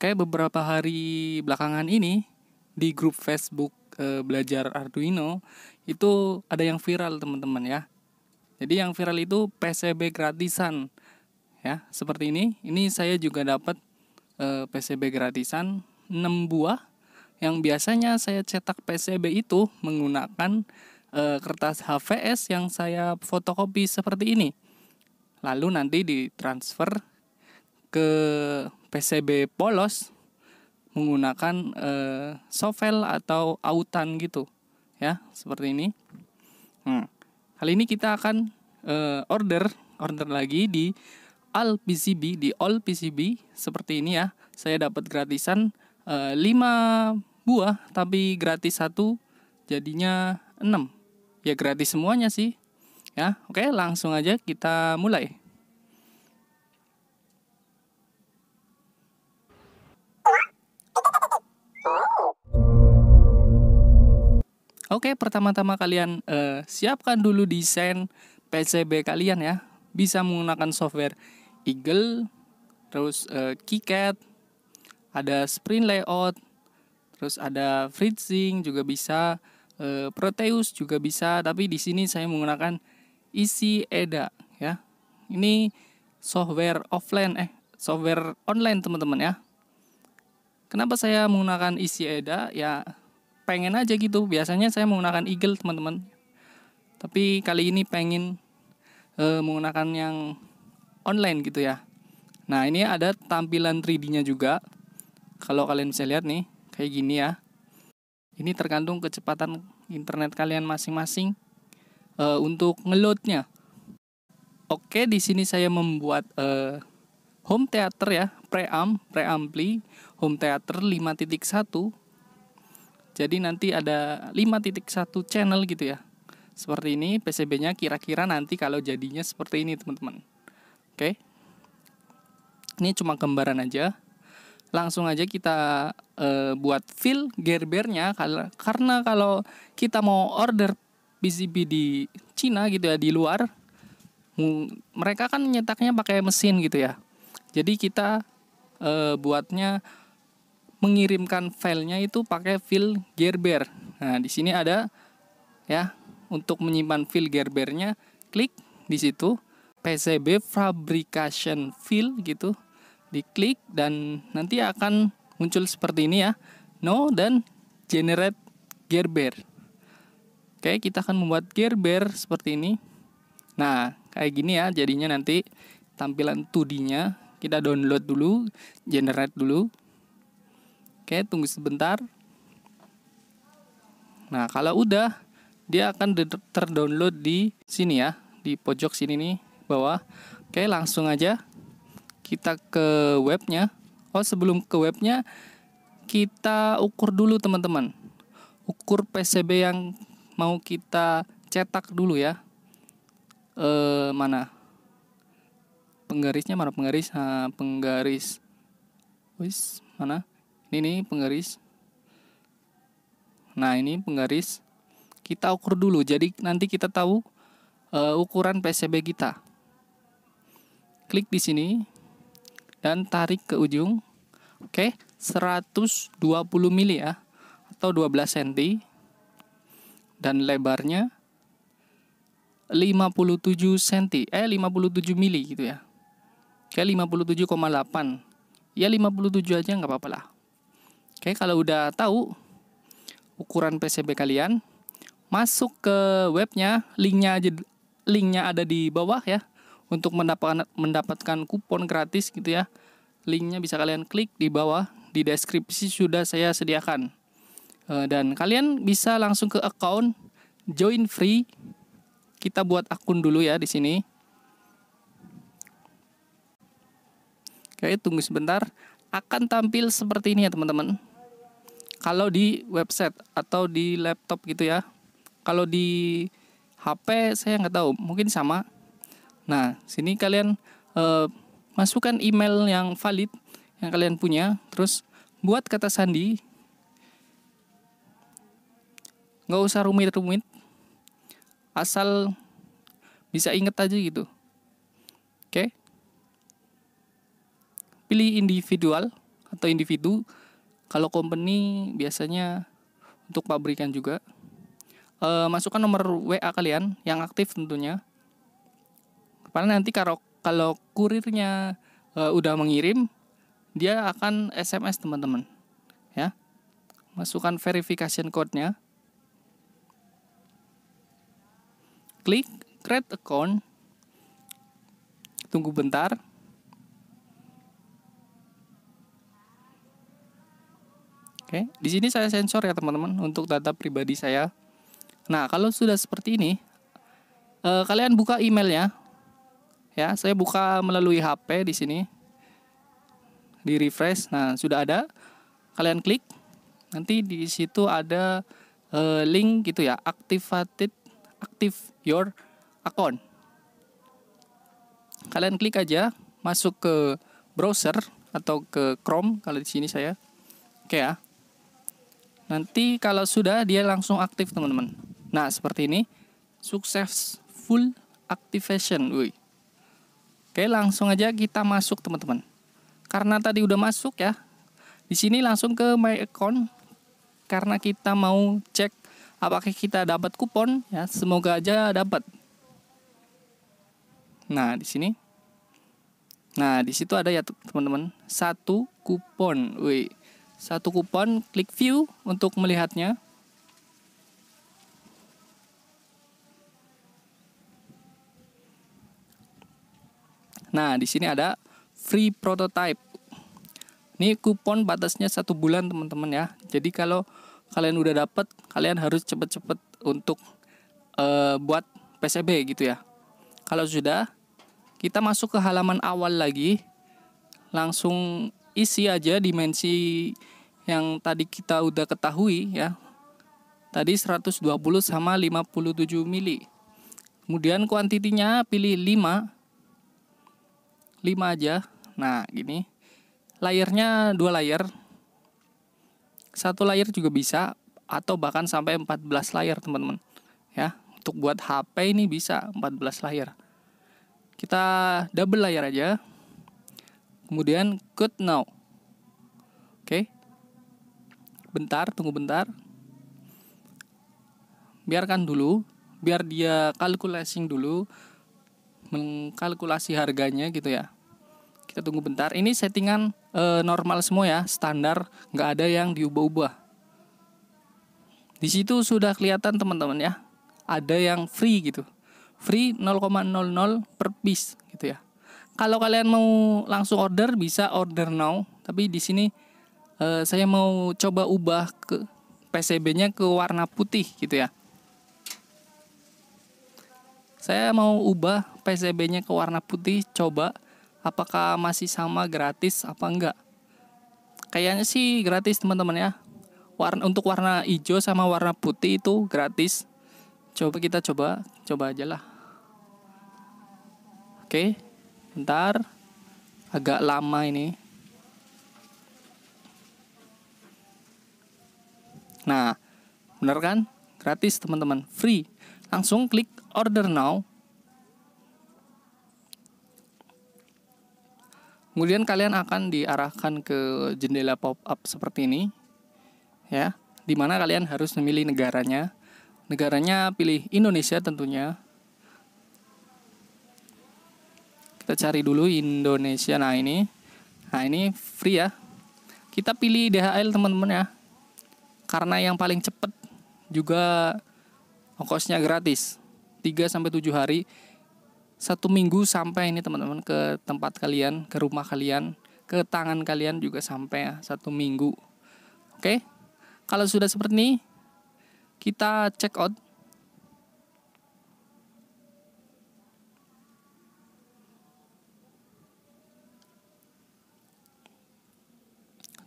kayak beberapa hari belakangan ini di grup Facebook e, belajar Arduino itu ada yang viral teman-teman ya. Jadi yang viral itu PCB gratisan ya seperti ini. Ini saya juga dapat e, eh, PCB gratisan 6 buah yang biasanya saya cetak PCB itu menggunakan e, kertas HVS yang saya fotokopi seperti ini. Lalu nanti ditransfer ke PCB polos menggunakan uh, sovel atau autan gitu ya seperti ini. Hmm. Kali ini kita akan uh, order order lagi di All PCB di All PCB seperti ini ya. Saya dapat gratisan uh, eh, 5 buah tapi gratis satu jadinya 6. Ya gratis semuanya sih. Ya, oke langsung aja kita mulai. Oke, pertama-tama kalian eh, siapkan dulu desain PCB kalian ya. Bisa menggunakan software Eagle, terus eh, KiCad, ada Sprint Layout, terus ada Fritzing juga bisa, eh, Proteus juga bisa, tapi di sini saya menggunakan isi EDA ya. Ini software offline eh software online teman-teman ya. Kenapa saya menggunakan isi EDA? Ya pengen aja gitu biasanya saya menggunakan eagle teman-teman tapi kali ini pengen e, menggunakan yang online gitu ya nah ini ada tampilan 3D-nya juga kalau kalian bisa lihat nih kayak gini ya ini tergantung kecepatan internet kalian masing-masing e, untuk ngeloadnya oke di sini saya membuat e, home theater ya preamp preampli home theater jadi nanti ada 5.1 channel gitu ya. Seperti ini PCB-nya kira-kira nanti kalau jadinya seperti ini teman-teman. Oke. Ini cuma gambaran aja. Langsung aja kita e, buat fill gerbernya karena kalau kita mau order PCB di Cina gitu ya di luar mereka kan nyetaknya pakai mesin gitu ya. Jadi kita e, buatnya mengirimkan filenya itu pakai file Gerber. Nah, di sini ada ya untuk menyimpan file Gerbernya, klik di situ PCB fabrication file gitu. Diklik dan nanti akan muncul seperti ini ya. No dan generate Gerber. Oke, kita akan membuat Gerber seperti ini. Nah, kayak gini ya jadinya nanti tampilan 2D-nya. Kita download dulu, generate dulu. Oke, tunggu sebentar. Nah, kalau udah, dia akan terdownload di sini ya, di pojok sini nih, bawah. Oke, langsung aja kita ke webnya. Oh, sebelum ke webnya, kita ukur dulu teman-teman. Ukur PCB yang mau kita cetak dulu ya. E, mana? Penggarisnya mana penggaris? Nah, penggaris. Wis, mana? ini nih penggaris nah ini penggaris kita ukur dulu jadi nanti kita tahu uh, ukuran PCB kita klik di sini dan tarik ke ujung oke 120 mili ya atau 12 cm dan lebarnya 57 cm eh 57 mili gitu ya kayak 57,8 ya 57 aja nggak apa-apa lah Oke, kalau udah tahu ukuran PCB kalian, masuk ke webnya, linknya aja, linknya ada di bawah ya, untuk mendapatkan mendapatkan kupon gratis gitu ya. Linknya bisa kalian klik di bawah di deskripsi sudah saya sediakan. Eh, dan kalian bisa langsung ke account join free. Kita buat akun dulu ya di sini. Oke, tunggu sebentar. Akan tampil seperti ini ya teman-teman kalau di website atau di laptop gitu ya kalau di HP saya nggak tahu mungkin sama nah sini kalian eh, masukkan email yang valid yang kalian punya terus buat kata sandi nggak usah rumit-rumit asal bisa inget aja gitu oke okay? pilih individual atau individu kalau company biasanya untuk pabrikan juga. E, masukkan nomor WA kalian yang aktif tentunya. Karena nanti kalau kalau kurirnya e, udah mengirim, dia akan SMS teman-teman. Ya. Masukkan verification code-nya. Klik create account. Tunggu bentar. Oke, di sini saya sensor ya teman-teman untuk data pribadi saya. Nah, kalau sudah seperti ini, eh, kalian buka emailnya. Ya, saya buka melalui HP di sini. Di refresh. Nah, sudah ada. Kalian klik. Nanti di situ ada eh, link gitu ya, activated active your account. Kalian klik aja, masuk ke browser atau ke Chrome kalau di sini saya. Oke ya. Nanti kalau sudah dia langsung aktif teman-teman. Nah seperti ini successful activation. Wih. Oke langsung aja kita masuk teman-teman. Karena tadi udah masuk ya. Di sini langsung ke my account karena kita mau cek apakah kita dapat kupon ya. Semoga aja dapat. Nah di sini. Nah di situ ada ya teman-teman satu kupon. Wih satu kupon, klik view untuk melihatnya. Nah, di sini ada free prototype. Ini kupon batasnya satu bulan teman-teman ya. Jadi kalau kalian udah dapet, kalian harus cepet-cepet untuk uh, buat PCB gitu ya. Kalau sudah, kita masuk ke halaman awal lagi, langsung isi aja dimensi yang tadi kita udah ketahui ya. Tadi 120 sama 57 mili. Kemudian kuantitinya pilih 5. 5 aja. Nah, gini. Layarnya dua layer. Satu layer juga bisa atau bahkan sampai 14 layer, teman-teman. Ya, untuk buat HP ini bisa 14 layer. Kita double layer aja kemudian good now. Oke. Okay. Bentar, tunggu bentar. Biarkan dulu, biar dia kalkulasi dulu mengkalkulasi harganya gitu ya. Kita tunggu bentar. Ini settingan e, normal semua ya, standar, nggak ada yang diubah-ubah. Di situ sudah kelihatan teman-teman ya. Ada yang free gitu. Free 0,00 per piece gitu ya kalau kalian mau langsung order bisa order now tapi di sini uh, saya mau coba ubah ke PCB-nya ke warna putih gitu ya saya mau ubah PCB-nya ke warna putih coba apakah masih sama gratis apa enggak kayaknya sih gratis teman-teman ya warna untuk warna hijau sama warna putih itu gratis coba kita coba coba aja lah oke okay. Bentar, Agak lama ini. Nah, bener kan? Gratis teman-teman, free. Langsung klik order now. Kemudian kalian akan diarahkan ke jendela pop-up seperti ini. Ya, dimana kalian harus memilih negaranya. Negaranya pilih Indonesia tentunya. Kita cari dulu Indonesia. Nah, ini. Nah, ini free ya. Kita pilih DHL teman-teman ya. Karena yang paling cepat juga ongkosnya gratis. 3 sampai tujuh hari. Satu minggu sampai ini teman-teman ke tempat kalian, ke rumah kalian, ke tangan kalian juga sampai ya, satu minggu. Oke. Kalau sudah seperti ini, kita check out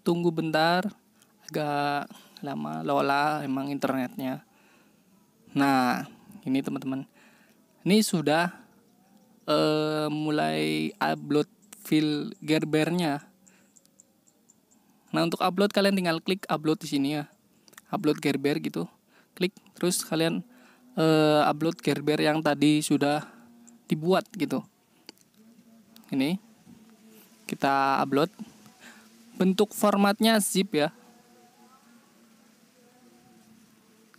tunggu bentar agak lama lola emang internetnya nah ini teman-teman ini sudah uh, mulai upload file gerbernya nah untuk upload kalian tinggal klik upload di sini ya upload gerber gitu klik terus kalian uh, upload gerber yang tadi sudah dibuat gitu ini kita upload bentuk formatnya zip ya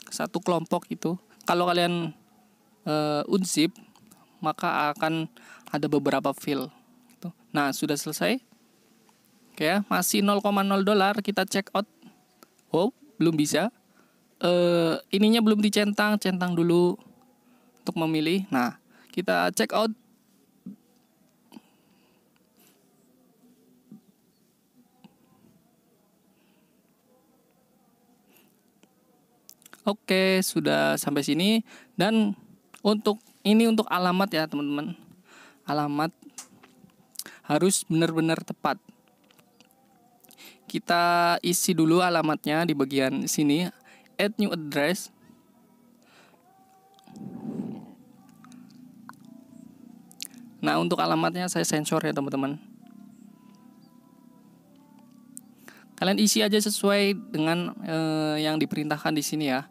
satu kelompok itu kalau kalian e, unzip maka akan ada beberapa fill gitu. nah sudah selesai oke ya masih 0,0 dolar kita check out oh belum bisa e, ininya belum dicentang centang dulu untuk memilih nah kita check out Oke, sudah sampai sini dan untuk ini untuk alamat ya, teman-teman. Alamat harus benar-benar tepat. Kita isi dulu alamatnya di bagian sini add new address. Nah, untuk alamatnya saya sensor ya, teman-teman. Kalian isi aja sesuai dengan eh, yang diperintahkan di sini ya.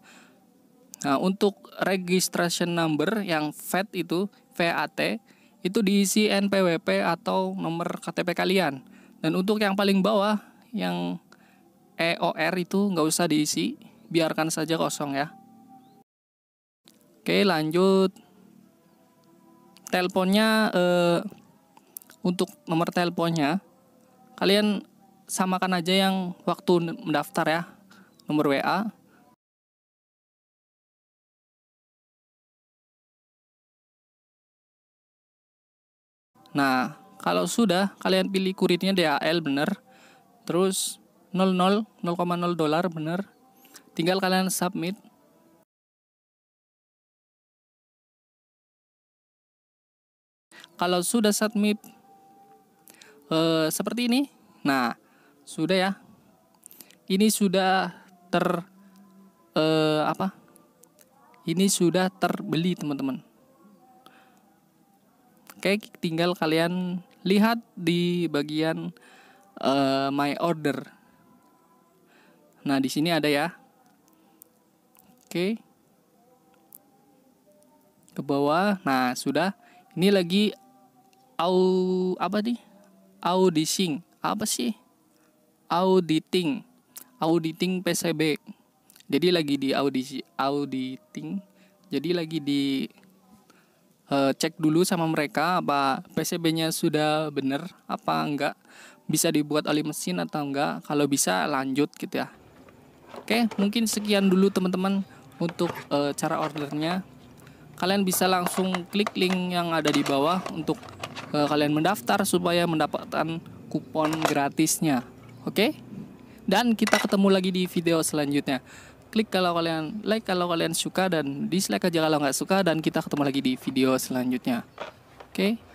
Nah, untuk registration number yang VAT itu VAT itu diisi NPWP atau nomor KTP kalian. Dan untuk yang paling bawah yang EOR itu nggak usah diisi, biarkan saja kosong ya. Oke, lanjut. Teleponnya eh, untuk nomor teleponnya kalian samakan aja yang waktu mendaftar ya nomor WA Nah, kalau sudah kalian pilih kuritnya DHL benar. Terus 00 dolar benar. Tinggal kalian submit. Kalau sudah submit eh, seperti ini. Nah, sudah ya. Ini sudah ter eh, apa? Ini sudah terbeli, teman-teman. Oke, tinggal kalian lihat di bagian uh, my order. Nah, di sini ada ya. Oke. Ke bawah. Nah, sudah. Ini lagi au apa nih? Audition. Apa sih? auditing auditing PCB jadi lagi di audisi auditing jadi lagi di uh, cek dulu sama mereka apa PCB-nya sudah bener apa enggak bisa dibuat oleh mesin atau enggak kalau bisa lanjut gitu ya oke mungkin sekian dulu teman-teman untuk uh, cara ordernya kalian bisa langsung klik link yang ada di bawah untuk uh, kalian mendaftar supaya mendapatkan kupon gratisnya Oke? Dan kita ketemu lagi di video selanjutnya. Klik kalau kalian like kalau kalian suka dan dislike aja kalau nggak suka dan kita ketemu lagi di video selanjutnya. Oke? Okay?